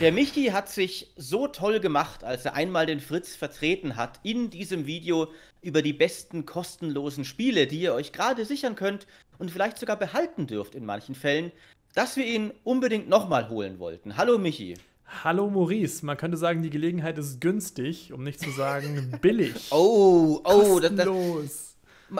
Der Michi hat sich so toll gemacht, als er einmal den Fritz vertreten hat in diesem Video über die besten kostenlosen Spiele, die ihr euch gerade sichern könnt und vielleicht sogar behalten dürft in manchen Fällen, dass wir ihn unbedingt nochmal holen wollten. Hallo Michi. Hallo Maurice, man könnte sagen, die Gelegenheit ist günstig, um nicht zu sagen billig. oh, oh, Kostenlos. das, das,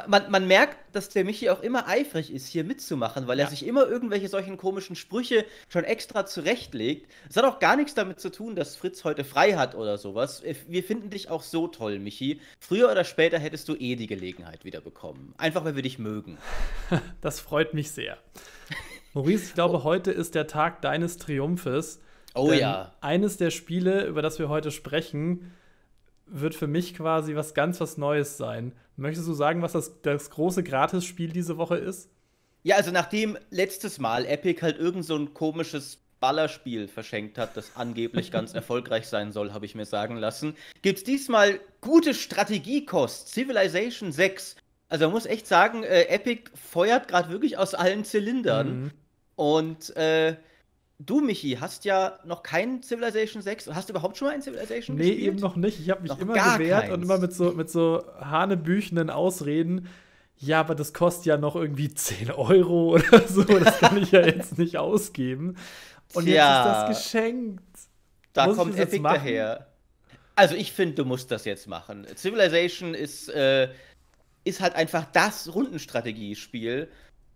man, man merkt, dass der Michi auch immer eifrig ist, hier mitzumachen, weil ja. er sich immer irgendwelche solchen komischen Sprüche schon extra zurechtlegt. Es hat auch gar nichts damit zu tun, dass Fritz heute frei hat oder sowas. Äh, wir finden dich auch so toll, Michi. Früher oder später hättest du eh die Gelegenheit wieder bekommen. Einfach, weil wir dich mögen. Das freut mich sehr. Maurice, ich glaube, oh. heute ist der Tag deines Triumphes. Oh ja. Eines der Spiele, über das wir heute sprechen, wird für mich quasi was ganz was Neues sein. Möchtest du sagen, was das, das große Gratis-Spiel diese Woche ist? Ja, also nachdem letztes Mal Epic halt irgend so ein komisches Ballerspiel verschenkt hat, das angeblich ganz erfolgreich sein soll, habe ich mir sagen lassen, gibt es diesmal gute Strategiekost, Civilization 6. Also man muss echt sagen, äh, Epic feuert gerade wirklich aus allen Zylindern. Mhm. Und äh, du, Michi, hast ja noch kein Civilization 6 und hast du überhaupt schon mal ein Civilization nee, gespielt? Nee, eben noch nicht. Ich habe mich noch immer gewehrt keins. und immer mit so, mit so hanebüchenden Ausreden. Ja, aber das kostet ja noch irgendwie 10 Euro oder so. Das kann ich ja jetzt nicht ausgeben. Und Tja, jetzt ist das geschenkt. Da Muss kommt Epic daher. Also ich finde, du musst das jetzt machen. Civilization ist, äh, ist halt einfach das Rundenstrategiespiel.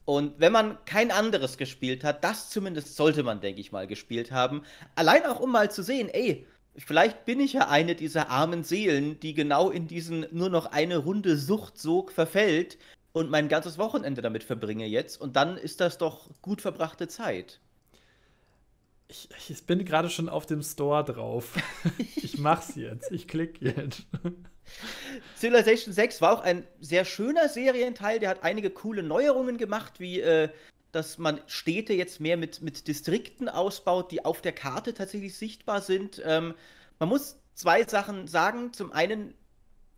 Und wenn man kein anderes gespielt hat, das zumindest sollte man, denke ich mal, gespielt haben. Allein auch, um mal zu sehen, ey, vielleicht bin ich ja eine dieser armen Seelen, die genau in diesen nur noch eine Runde Suchtsog verfällt und mein ganzes Wochenende damit verbringe jetzt. Und dann ist das doch gut verbrachte Zeit. Ich, ich bin gerade schon auf dem Store drauf. ich mach's jetzt. Ich klicke jetzt. Civilization 6 war auch ein sehr schöner Serienteil, der hat einige coole Neuerungen gemacht, wie äh, dass man Städte jetzt mehr mit, mit Distrikten ausbaut, die auf der Karte tatsächlich sichtbar sind. Ähm, man muss zwei Sachen sagen. Zum einen,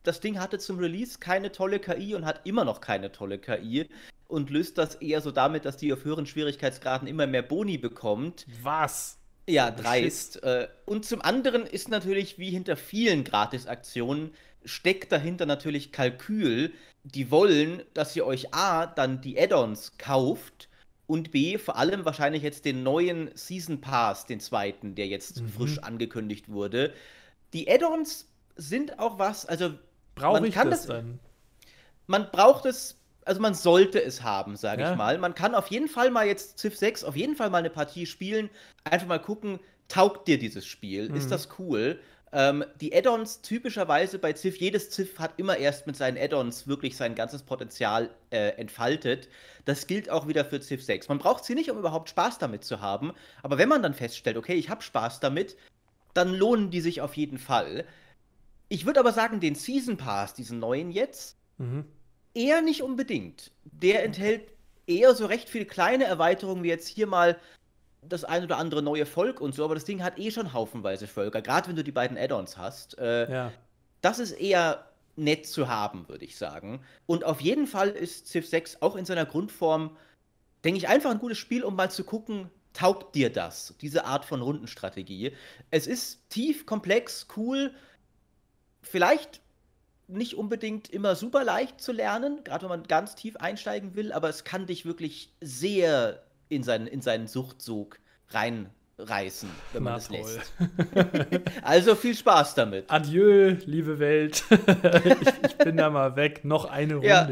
das Ding hatte zum Release keine tolle KI und hat immer noch keine tolle KI und löst das eher so damit, dass die auf höheren Schwierigkeitsgraden immer mehr Boni bekommt. Was? Ja, dreist. Äh, und zum anderen ist natürlich, wie hinter vielen Gratisaktionen, steckt dahinter natürlich Kalkül. Die wollen, dass ihr euch A, dann die Add-ons kauft und B, vor allem wahrscheinlich jetzt den neuen Season Pass, den zweiten, der jetzt mhm. frisch angekündigt wurde. Die Add-ons sind auch was, also brauche ich kann das, das dann? Man braucht es, also man sollte es haben, sage ja. ich mal. Man kann auf jeden Fall mal jetzt Civ 6 auf jeden Fall mal eine Partie spielen, einfach mal gucken, taugt dir dieses Spiel, mhm. ist das cool? Ähm, die Add-ons typischerweise bei Ziff, jedes Ziff hat immer erst mit seinen Add-ons wirklich sein ganzes Potenzial äh, entfaltet. Das gilt auch wieder für Ziff 6. Man braucht sie nicht, um überhaupt Spaß damit zu haben, aber wenn man dann feststellt, okay, ich habe Spaß damit, dann lohnen die sich auf jeden Fall. Ich würde aber sagen, den Season Pass, diesen neuen jetzt, mhm. eher nicht unbedingt. Der enthält eher so recht viele kleine Erweiterungen, wie jetzt hier mal das ein oder andere neue Volk und so, aber das Ding hat eh schon haufenweise Völker, gerade wenn du die beiden Add-ons hast. Äh, ja. Das ist eher nett zu haben, würde ich sagen. Und auf jeden Fall ist Civ 6 auch in seiner Grundform, denke ich, einfach ein gutes Spiel, um mal zu gucken, taugt dir das, diese Art von Rundenstrategie. Es ist tief, komplex, cool, vielleicht nicht unbedingt immer super leicht zu lernen, gerade wenn man ganz tief einsteigen will, aber es kann dich wirklich sehr in seinen, in seinen Suchtsug reinreißen, wenn man es lässt. also viel Spaß damit. Adieu, liebe Welt. ich, ich, bin da mal weg. Noch eine Runde ja.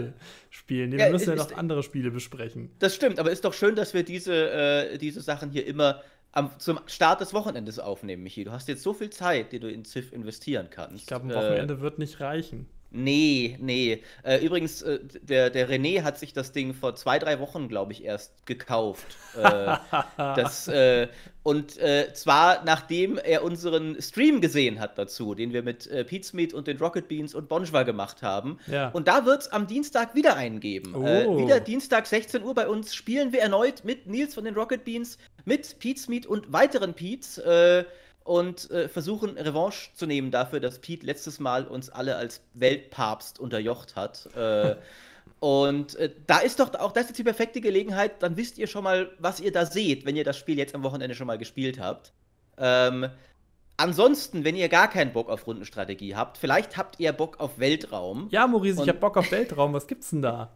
spielen. Wir ja, müssen ja noch ist, andere Spiele besprechen. Das stimmt, aber ist doch schön, dass wir diese, äh, diese Sachen hier immer am, zum Start des Wochenendes aufnehmen, Michi. Du hast jetzt so viel Zeit, die du in Ziff investieren kannst. Ich glaube, ein Wochenende äh, wird nicht reichen. Nee, nee. Äh, übrigens, äh, der, der René hat sich das Ding vor zwei, drei Wochen, glaube ich, erst gekauft. äh, das, äh, und äh, zwar nachdem er unseren Stream gesehen hat dazu, den wir mit äh, Pizmeat und den Rocket Beans und Bonjwa gemacht haben. Ja. Und da wird es am Dienstag wieder einen geben. Äh, oh. wieder Dienstag 16 Uhr bei uns spielen wir erneut mit Nils von den Rocket Beans, mit Pizmeat und weiteren Peets und äh, versuchen Revanche zu nehmen dafür, dass Pete letztes Mal uns alle als Weltpapst unterjocht hat. Äh, und äh, da ist doch auch das jetzt die perfekte Gelegenheit, dann wisst ihr schon mal, was ihr da seht, wenn ihr das Spiel jetzt am Wochenende schon mal gespielt habt. Ähm, ansonsten, wenn ihr gar keinen Bock auf Rundenstrategie habt, vielleicht habt ihr Bock auf Weltraum. Ja, Maurice, ich hab Bock auf Weltraum. Was gibt's denn da?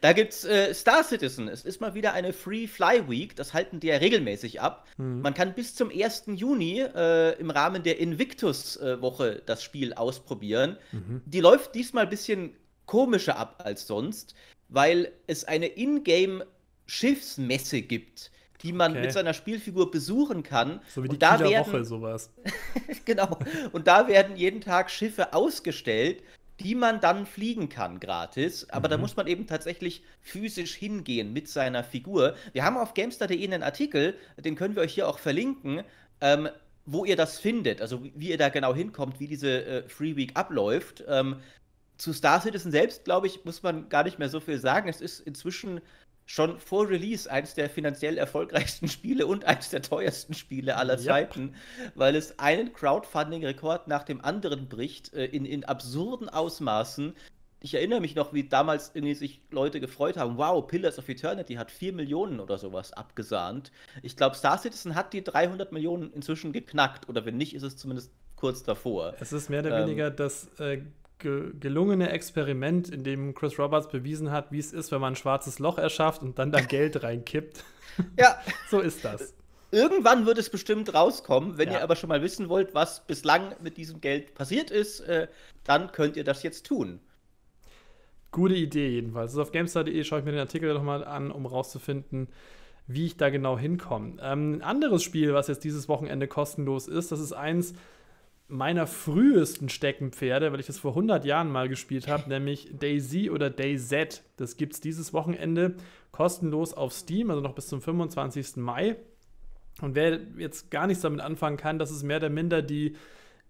Da gibt's äh, Star Citizen. Es ist mal wieder eine Free Fly Week. Das halten die ja regelmäßig ab. Mhm. Man kann bis zum 1. Juni äh, im Rahmen der Invictus-Woche äh, das Spiel ausprobieren. Mhm. Die läuft diesmal ein bisschen komischer ab als sonst, weil es eine Ingame Schiffsmesse gibt, die man okay. mit seiner Spielfigur besuchen kann. So wie die und da werden, Woche sowas. genau. Und da werden jeden Tag Schiffe ausgestellt die man dann fliegen kann gratis. Aber mhm. da muss man eben tatsächlich physisch hingehen mit seiner Figur. Wir haben auf Gamestar.de einen Artikel, den können wir euch hier auch verlinken. Ähm, wo ihr das findet, also wie ihr da genau hinkommt, wie diese äh, Free Week abläuft. Ähm, zu Star Citizen selbst, glaube ich, muss man gar nicht mehr so viel sagen. Es ist inzwischen schon vor Release eines der finanziell erfolgreichsten Spiele und eines der teuersten Spiele aller Zeiten, yep. weil es einen Crowdfunding-Rekord nach dem anderen bricht, äh, in, in absurden Ausmaßen. Ich erinnere mich noch, wie damals irgendwie sich Leute gefreut haben, wow, Pillars of Eternity hat 4 Millionen oder sowas abgesahnt. Ich glaube, Star Citizen hat die 300 Millionen inzwischen geknackt, oder wenn nicht, ist es zumindest kurz davor. Es ist mehr oder ähm, weniger das äh, ge gelungene Experiment, in dem Chris Roberts bewiesen hat, wie es ist, wenn man ein schwarzes Loch erschafft und dann da Geld reinkippt. Ja. so ist das. Irgendwann wird es bestimmt rauskommen. Wenn ja. ihr aber schon mal wissen wollt, was bislang mit diesem Geld passiert ist, äh, dann könnt ihr das jetzt tun. Gute Idee jedenfalls. Also auf GameStar.de schaue ich mir den Artikel nochmal an, um rauszufinden, wie ich da genau hinkomme. Ähm, ein anderes Spiel, was jetzt dieses Wochenende kostenlos ist, das ist eins, meiner frühesten Steckenpferde, weil ich das vor 100 Jahren mal gespielt habe, nämlich DayZ oder DayZ. Das gibt es dieses Wochenende kostenlos auf Steam, also noch bis zum 25. Mai. Und wer jetzt gar nichts damit anfangen kann, das ist mehr oder minder die,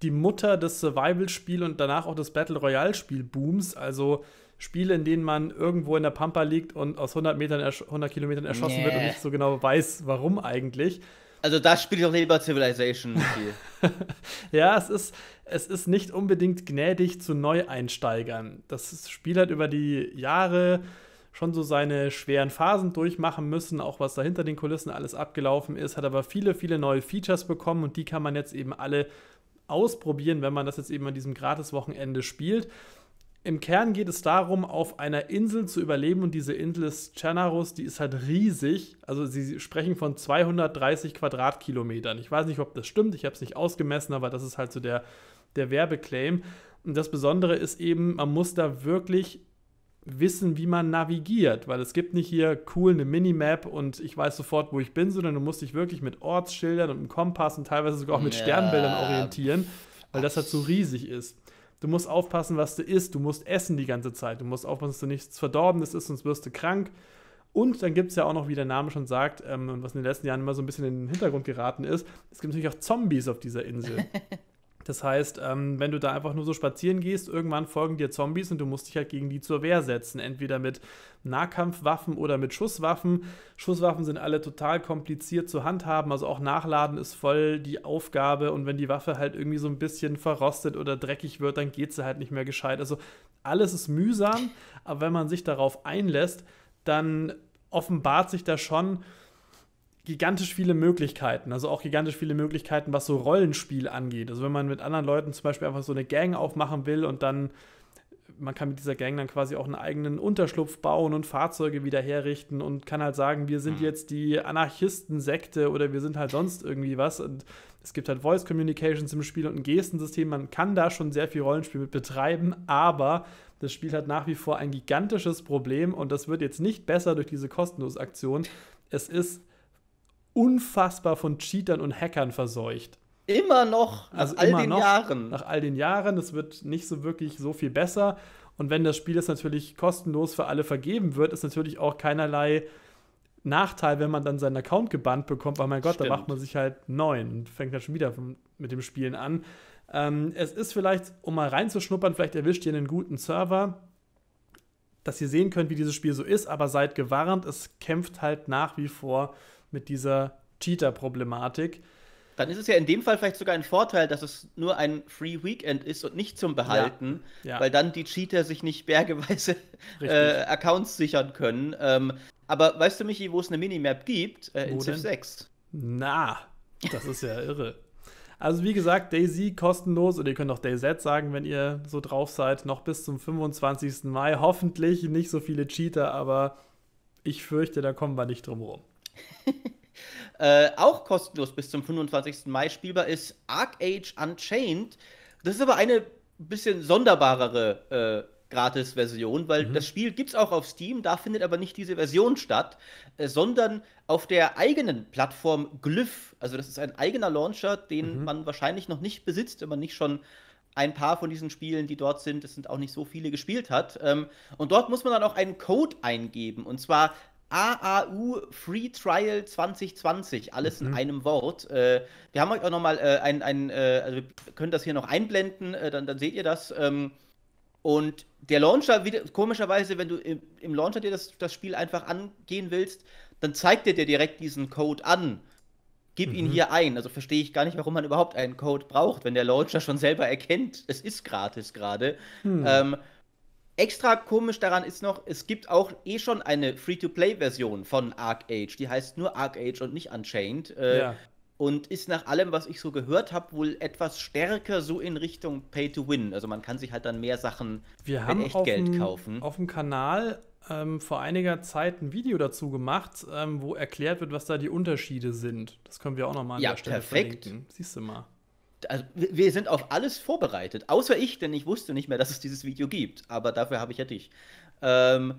die Mutter des Survival-Spiel und danach auch des Battle Royale-Spiel-Booms. Also Spiele, in denen man irgendwo in der Pampa liegt und aus 100, Metern 100 Kilometern erschossen nee. wird und nicht so genau weiß, warum eigentlich. Also da spiele ich doch lieber Civilization ja, es ist, es ist nicht unbedingt gnädig zu Neueinsteigern. Das Spiel hat über die Jahre schon so seine schweren Phasen durchmachen müssen, auch was da hinter den Kulissen alles abgelaufen ist, hat aber viele, viele neue Features bekommen und die kann man jetzt eben alle ausprobieren, wenn man das jetzt eben an diesem Gratis-Wochenende spielt. Im Kern geht es darum, auf einer Insel zu überleben und diese Insel ist Chanarus, die ist halt riesig. Also sie sprechen von 230 Quadratkilometern. Ich weiß nicht, ob das stimmt, ich habe es nicht ausgemessen, aber das ist halt so der, der Werbeclaim. Und das Besondere ist eben, man muss da wirklich wissen, wie man navigiert, weil es gibt nicht hier cool eine Minimap und ich weiß sofort, wo ich bin, sondern du musst dich wirklich mit Ortsschildern und einem Kompass und teilweise sogar auch mit ja. Sternbildern orientieren, weil das halt so riesig ist. Du musst aufpassen, was du isst. Du musst essen die ganze Zeit. Du musst aufpassen, dass du nichts Verdorbenes isst, sonst wirst du krank. Und dann gibt es ja auch noch, wie der Name schon sagt, ähm, was in den letzten Jahren immer so ein bisschen in den Hintergrund geraten ist, es gibt natürlich auch Zombies auf dieser Insel. Das heißt, ähm, wenn du da einfach nur so spazieren gehst, irgendwann folgen dir Zombies und du musst dich halt gegen die zur Wehr setzen. Entweder mit Nahkampfwaffen oder mit Schusswaffen. Schusswaffen sind alle total kompliziert zu handhaben. Also auch Nachladen ist voll die Aufgabe. Und wenn die Waffe halt irgendwie so ein bisschen verrostet oder dreckig wird, dann geht sie halt nicht mehr gescheit. Also alles ist mühsam. Aber wenn man sich darauf einlässt, dann offenbart sich da schon gigantisch viele Möglichkeiten, also auch gigantisch viele Möglichkeiten, was so Rollenspiel angeht. Also wenn man mit anderen Leuten zum Beispiel einfach so eine Gang aufmachen will und dann, man kann mit dieser Gang dann quasi auch einen eigenen Unterschlupf bauen und Fahrzeuge wieder herrichten und kann halt sagen, wir sind mhm. jetzt die Anarchisten-Sekte oder wir sind halt sonst irgendwie was. Und es gibt halt Voice Communications im Spiel und ein Gestensystem. Man kann da schon sehr viel Rollenspiel mit betreiben, aber das Spiel hat nach wie vor ein gigantisches Problem und das wird jetzt nicht besser durch diese Kostenlos-Aktion. Es ist unfassbar von Cheatern und Hackern verseucht. Immer noch, nach also all den noch, Jahren. Nach all den Jahren. Es wird nicht so wirklich so viel besser. Und wenn das Spiel jetzt natürlich kostenlos für alle vergeben wird, ist natürlich auch keinerlei Nachteil, wenn man dann seinen Account gebannt bekommt, weil mein Gott, Stimmt. da macht man sich halt neun und fängt dann schon wieder mit dem Spielen an. Ähm, es ist vielleicht, um mal reinzuschnuppern, vielleicht erwischt ihr einen guten Server, dass ihr sehen könnt, wie dieses Spiel so ist, aber seid gewarnt, es kämpft halt nach wie vor mit dieser Cheater-Problematik. Dann ist es ja in dem Fall vielleicht sogar ein Vorteil, dass es nur ein Free Weekend ist und nicht zum Behalten, ja, ja. weil dann die Cheater sich nicht bergeweise äh, Accounts sichern können. Ähm, aber weißt du, Michi, wo es eine Minimap gibt? Äh, in Civ 6. Na, das ist ja irre. Also wie gesagt, Daisy kostenlos und ihr könnt auch DayZ sagen, wenn ihr so drauf seid, noch bis zum 25. Mai. Hoffentlich nicht so viele Cheater, aber ich fürchte, da kommen wir nicht drum rum. äh, auch kostenlos bis zum 25. Mai spielbar ist Arc Age Unchained. Das ist aber eine bisschen sonderbarere äh, Gratis-Version, weil mhm. das Spiel gibt es auch auf Steam, da findet aber nicht diese Version statt, äh, sondern auf der eigenen Plattform Glyph. Also das ist ein eigener Launcher, den mhm. man wahrscheinlich noch nicht besitzt, wenn man nicht schon ein paar von diesen Spielen, die dort sind, es sind auch nicht so viele gespielt hat. Ähm, und dort muss man dann auch einen Code eingeben, und zwar AAU Free Trial 2020, alles mhm. in einem Wort. Äh, wir haben euch auch nochmal äh, ein, ein äh, also wir können das hier noch einblenden, äh, dann, dann seht ihr das. Ähm, und der Launcher, wieder, komischerweise, wenn du im, im Launcher dir das, das Spiel einfach angehen willst, dann zeigt er dir direkt diesen Code an. Gib mhm. ihn hier ein. Also verstehe ich gar nicht, warum man überhaupt einen Code braucht, wenn der Launcher schon selber erkennt, es ist gratis gerade. Mhm. Ähm, Extra komisch daran ist noch, es gibt auch eh schon eine Free-to-Play-Version von Arc Age. Die heißt nur Arc Age und nicht Unchained. Äh, ja. Und ist nach allem, was ich so gehört habe, wohl etwas stärker so in Richtung Pay-to-Win. Also man kann sich halt dann mehr Sachen Wir mit haben mit Echtgeld dem, kaufen. Auf dem Kanal ähm, vor einiger Zeit ein Video dazu gemacht, ähm, wo erklärt wird, was da die Unterschiede sind. Das können wir auch nochmal an ja, der Stelle perfekt. verlinken. Siehst du mal also wir sind auf alles vorbereitet, außer ich, denn ich wusste nicht mehr, dass es dieses Video gibt. Aber dafür habe ich ja dich. Ähm,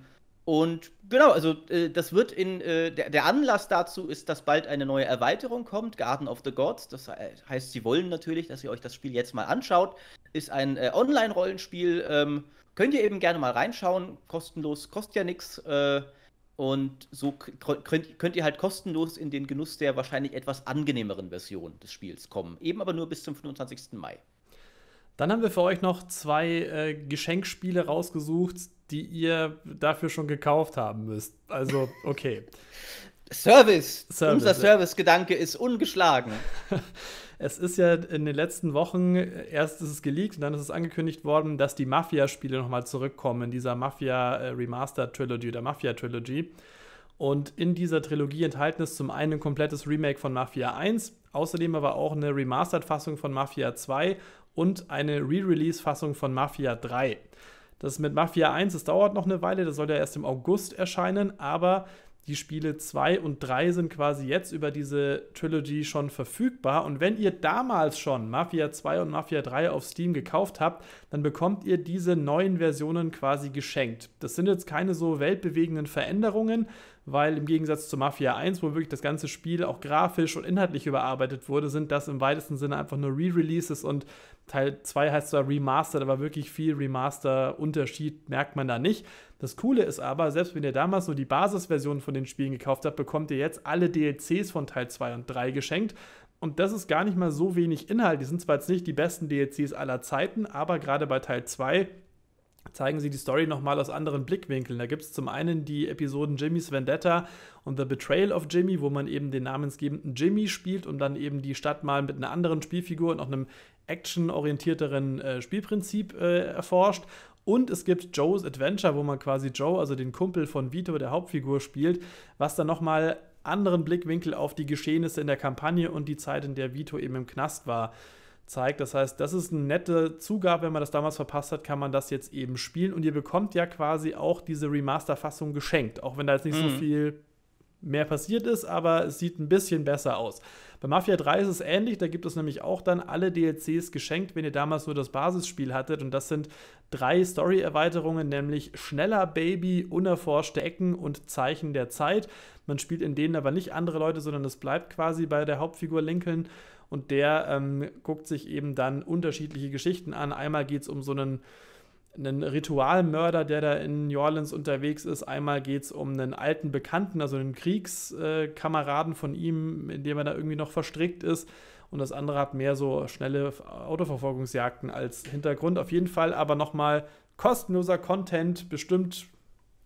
und genau, also äh, das wird in äh, der, der, Anlass dazu ist, dass bald eine neue Erweiterung kommt, Garden of the Gods. Das äh, heißt, sie wollen natürlich, dass ihr euch das Spiel jetzt mal anschaut. Ist ein äh, Online-Rollenspiel. Ähm, könnt ihr eben gerne mal reinschauen. Kostenlos, kostet ja nichts. Äh, und so könnt, könnt, ihr halt kostenlos in den Genuss der wahrscheinlich etwas angenehmeren Version des Spiels kommen. Eben aber nur bis zum 25. Mai. Dann haben wir für euch noch zwei äh, Geschenkspiele rausgesucht, die ihr dafür schon gekauft haben müsst. Also, okay. Service. Service. Unser Service-Gedanke ist ungeschlagen. Es ist ja in den letzten Wochen, erst ist es geleakt und dann ist es angekündigt worden, dass die Mafia-Spiele nochmal zurückkommen in dieser Mafia-Remastered-Trilogy oder Mafia-Trilogy. Und in dieser Trilogie enthalten ist zum einen ein komplettes Remake von Mafia 1, außerdem aber auch eine Remastered-Fassung von Mafia 2 und eine Re-Release-Fassung von Mafia 3. Das mit Mafia 1, das dauert noch eine Weile, das soll ja erst im August erscheinen, aber die Spiele 2 und 3 sind quasi jetzt über diese Trilogy schon verfügbar. Und wenn ihr damals schon Mafia 2 und Mafia 3 auf Steam gekauft habt, dann bekommt ihr diese neuen Versionen quasi geschenkt. Das sind jetzt keine so weltbewegenden Veränderungen, weil im Gegensatz zu Mafia 1, wo wirklich das ganze Spiel auch grafisch und inhaltlich überarbeitet wurde, sind das im weitesten Sinne einfach nur Re-Releases und Teil 2 heißt zwar Remastered, aber wirklich viel Remaster-Unterschied merkt man da nicht. Das Coole ist aber, selbst wenn ihr damals nur die Basisversion von den Spielen gekauft habt, bekommt ihr jetzt alle DLCs von Teil 2 und 3 geschenkt. Und das ist gar nicht mal so wenig Inhalt. Die sind zwar jetzt nicht die besten DLCs aller Zeiten, aber gerade bei Teil 2 zeigen sie die Story nochmal aus anderen Blickwinkeln. Da gibt es zum einen die Episoden Jimmy's Vendetta und The Betrayal of Jimmy, wo man eben den namensgebenden Jimmy spielt und dann eben die Stadt mal mit einer anderen Spielfigur und auch einem actionorientierteren äh, Spielprinzip äh, erforscht. Und es gibt Joe's Adventure, wo man quasi Joe, also den Kumpel von Vito, der Hauptfigur, spielt, was dann nochmal anderen Blickwinkel auf die Geschehnisse in der Kampagne und die Zeit, in der Vito eben im Knast war, zeigt. Das heißt, das ist eine nette Zugabe. Wenn man das damals verpasst hat, kann man das jetzt eben spielen. Und ihr bekommt ja quasi auch diese Remaster-Fassung geschenkt, auch wenn da jetzt nicht mhm. so viel mehr passiert ist, aber es sieht ein bisschen besser aus. Bei Mafia 3 ist es ähnlich, da gibt es nämlich auch dann alle DLCs geschenkt, wenn ihr damals nur das Basisspiel hattet. Und das sind drei Story-Erweiterungen, nämlich Schneller Baby, Unerforschte Ecken und Zeichen der Zeit. Man spielt in denen aber nicht andere Leute, sondern es bleibt quasi bei der Hauptfigur Lincoln. Und der ähm, guckt sich eben dann unterschiedliche Geschichten an. Einmal geht es um so einen einen Ritualmörder, der da in New Orleans unterwegs ist. Einmal geht es um einen alten Bekannten, also einen Kriegskameraden von ihm, in dem er da irgendwie noch verstrickt ist. Und das andere hat mehr so schnelle Autoverfolgungsjagden als Hintergrund. Auf jeden Fall aber nochmal kostenloser Content, bestimmt,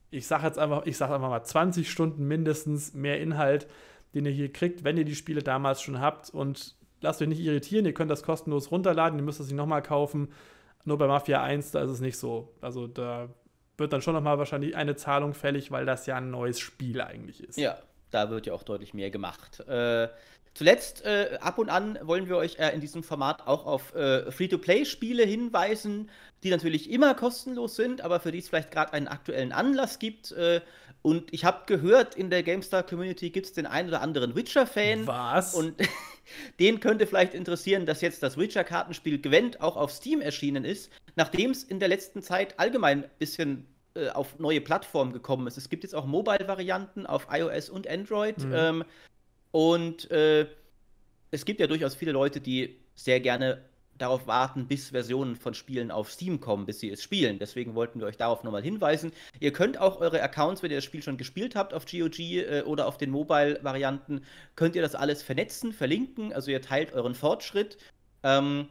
ich sage jetzt einfach, ich sage einfach mal 20 Stunden mindestens mehr Inhalt, den ihr hier kriegt, wenn ihr die Spiele damals schon habt. Und lasst euch nicht irritieren, ihr könnt das kostenlos runterladen, ihr müsst das nicht nochmal kaufen nur bei Mafia 1, da ist es nicht so. Also da wird dann schon nochmal wahrscheinlich eine Zahlung fällig, weil das ja ein neues Spiel eigentlich ist. Ja, da wird ja auch deutlich mehr gemacht. Äh, zuletzt, äh, ab und an wollen wir euch äh, in diesem Format auch auf äh, Free-to-Play-Spiele hinweisen, die natürlich immer kostenlos sind, aber für die es vielleicht gerade einen aktuellen Anlass gibt. Äh, und ich habe gehört, in der GameStar-Community gibt es den einen oder anderen Witcher-Fan. Was? Und den könnte vielleicht interessieren, dass jetzt das Witcher-Kartenspiel Gwent auch auf Steam erschienen ist, nachdem es in der letzten Zeit allgemein ein bisschen äh, auf neue Plattformen gekommen ist. Es gibt jetzt auch Mobile-Varianten auf iOS und Android. Mhm. Ähm, und äh, es gibt ja durchaus viele Leute, die sehr gerne darauf warten, bis Versionen von Spielen auf Steam kommen, bis sie es spielen. Deswegen wollten wir euch darauf nochmal hinweisen. Ihr könnt auch eure Accounts, wenn ihr das Spiel schon gespielt habt auf GOG äh, oder auf den Mobile-Varianten, könnt ihr das alles vernetzen, verlinken. Also ihr teilt euren Fortschritt. Ähm,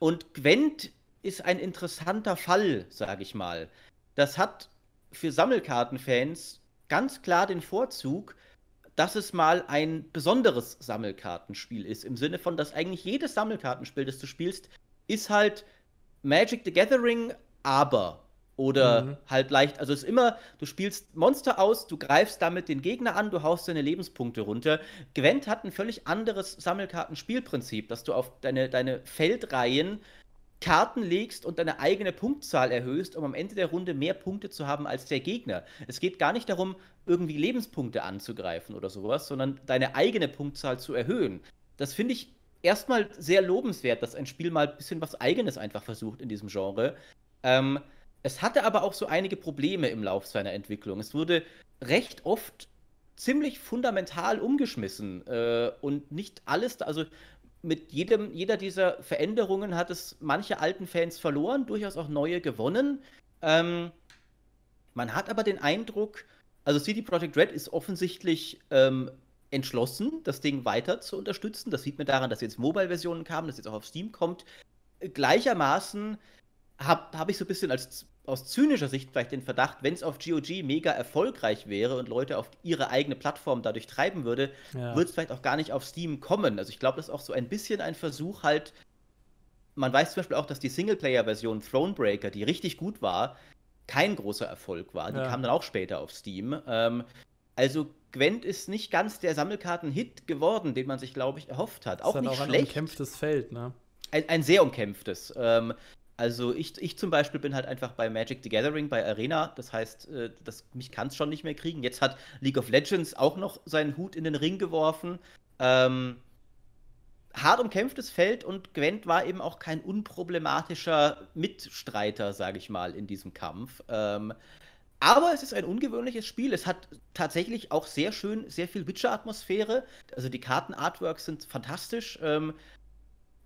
und Gwent ist ein interessanter Fall, sage ich mal. Das hat für Sammelkartenfans ganz klar den Vorzug, dass es mal ein besonderes Sammelkartenspiel ist. Im Sinne von, dass eigentlich jedes Sammelkartenspiel, das du spielst, ist halt Magic the Gathering, aber. Oder mhm. halt leicht, also es ist immer, du spielst Monster aus, du greifst damit den Gegner an, du haust deine Lebenspunkte runter. Gwent hat ein völlig anderes Sammelkartenspielprinzip, dass du auf deine, deine Feldreihen Karten legst und deine eigene Punktzahl erhöhst, um am Ende der Runde mehr Punkte zu haben als der Gegner. Es geht gar nicht darum, irgendwie Lebenspunkte anzugreifen oder sowas, sondern deine eigene Punktzahl zu erhöhen. Das finde ich erstmal sehr lobenswert, dass ein Spiel mal ein bisschen was Eigenes einfach versucht in diesem Genre. Ähm, es hatte aber auch so einige Probleme im Lauf seiner Entwicklung. Es wurde recht oft ziemlich fundamental umgeschmissen äh, und nicht alles, also mit jedem, jeder dieser Veränderungen hat es manche alten Fans verloren, durchaus auch neue gewonnen. Ähm, man hat aber den Eindruck, also CD Projekt Red ist offensichtlich ähm, entschlossen, das Ding weiter zu unterstützen. Das sieht man daran, dass jetzt Mobile-Versionen kamen, dass jetzt auch auf Steam kommt. Gleichermaßen habe hab ich so ein bisschen als aus zynischer Sicht vielleicht den Verdacht, wenn es auf GOG mega erfolgreich wäre und Leute auf ihre eigene Plattform dadurch treiben würde, ja. würde es vielleicht auch gar nicht auf Steam kommen. Also ich glaube, das ist auch so ein bisschen ein Versuch halt. Man weiß zum Beispiel auch, dass die Singleplayer-Version Thronebreaker, die richtig gut war, kein großer Erfolg war. Die ja. kam dann auch später auf Steam. Ähm, also Gwent ist nicht ganz der Sammelkarten-Hit geworden, den man sich, glaube ich, erhofft hat. Auch ist dann nicht auch schlecht. ein umkämpftes Feld, ne? Ein, ein sehr umkämpftes. Ähm, also ich, ich zum Beispiel bin halt einfach bei Magic the Gathering, bei Arena. Das heißt, äh, das, mich kann es schon nicht mehr kriegen. Jetzt hat League of Legends auch noch seinen Hut in den Ring geworfen. Ähm, hart umkämpftes Feld und Gwent war eben auch kein unproblematischer Mitstreiter, sage ich mal, in diesem Kampf. Ähm, aber es ist ein ungewöhnliches Spiel. Es hat tatsächlich auch sehr schön, sehr viel Witcher-Atmosphäre. Also die Karten-Artworks sind fantastisch. Ähm,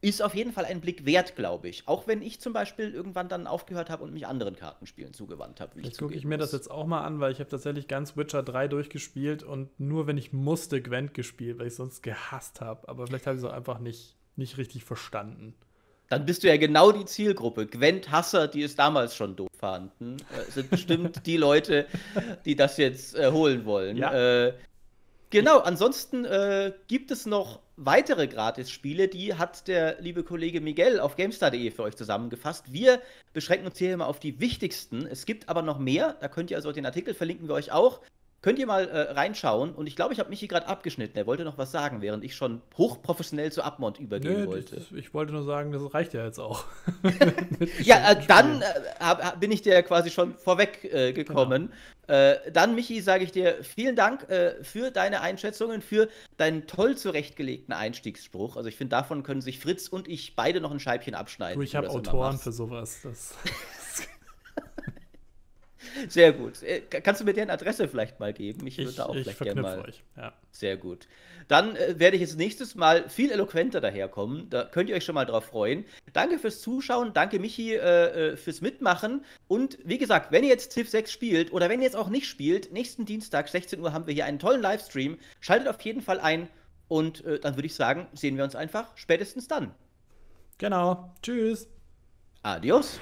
ist auf jeden Fall ein Blick wert, glaube ich. Auch wenn ich zum Beispiel irgendwann dann aufgehört habe und mich anderen Kartenspielen zugewandt habe. Jetzt gucke ich mir muss. das jetzt auch mal an, weil ich habe tatsächlich ganz Witcher 3 durchgespielt und nur wenn ich musste Gwent gespielt, weil ich sonst gehasst habe. Aber vielleicht habe ich es auch einfach nicht, nicht richtig verstanden. Dann bist du ja genau die Zielgruppe. Gwent-Hasser, die es damals schon doof fanden, äh, sind bestimmt die Leute, die das jetzt äh, holen wollen. Ja. Äh, Genau, ansonsten äh, gibt es noch weitere Gratis-Spiele, die hat der liebe Kollege Miguel auf GameStar.de für euch zusammengefasst. Wir beschränken uns hier immer auf die wichtigsten. Es gibt aber noch mehr, da könnt ihr also den Artikel verlinken wir euch auch. Könnt ihr mal äh, reinschauen und ich glaube, ich habe Michi gerade abgeschnitten. Er wollte noch was sagen, während ich schon hochprofessionell zu Abmont übergehen Nö, wollte. Das, ich wollte nur sagen, das reicht ja jetzt auch. ja, äh, dann äh, hab, bin ich dir quasi schon vorweggekommen. Äh, genau. Äh, dann, Michi, sage ich dir vielen Dank äh, für deine Einschätzungen, für deinen toll zurechtgelegten Einstiegsspruch. Also ich finde, davon können sich Fritz und ich beide noch ein Scheibchen abschneiden. Du, ich habe Autoren für sowas. Das sehr gut. Äh, kannst du mir deren Adresse vielleicht mal geben? Ich würde ich, da auch vielleicht gerne mal. Euch. Ja. Sehr gut. Dann äh, werde ich jetzt nächstes Mal viel eloquenter daherkommen. Da könnt ihr euch schon mal drauf freuen. Danke fürs Zuschauen, danke Michi äh, äh fürs Mitmachen. Und wie gesagt, wenn ihr jetzt Civ 6 spielt oder wenn ihr jetzt auch nicht spielt, nächsten Dienstag, 16 Uhr, haben wir hier einen tollen Livestream. Schaltet auf jeden Fall ein und äh, dann würde ich sagen, sehen wir uns einfach spätestens dann. Genau. Tschüss. Adios.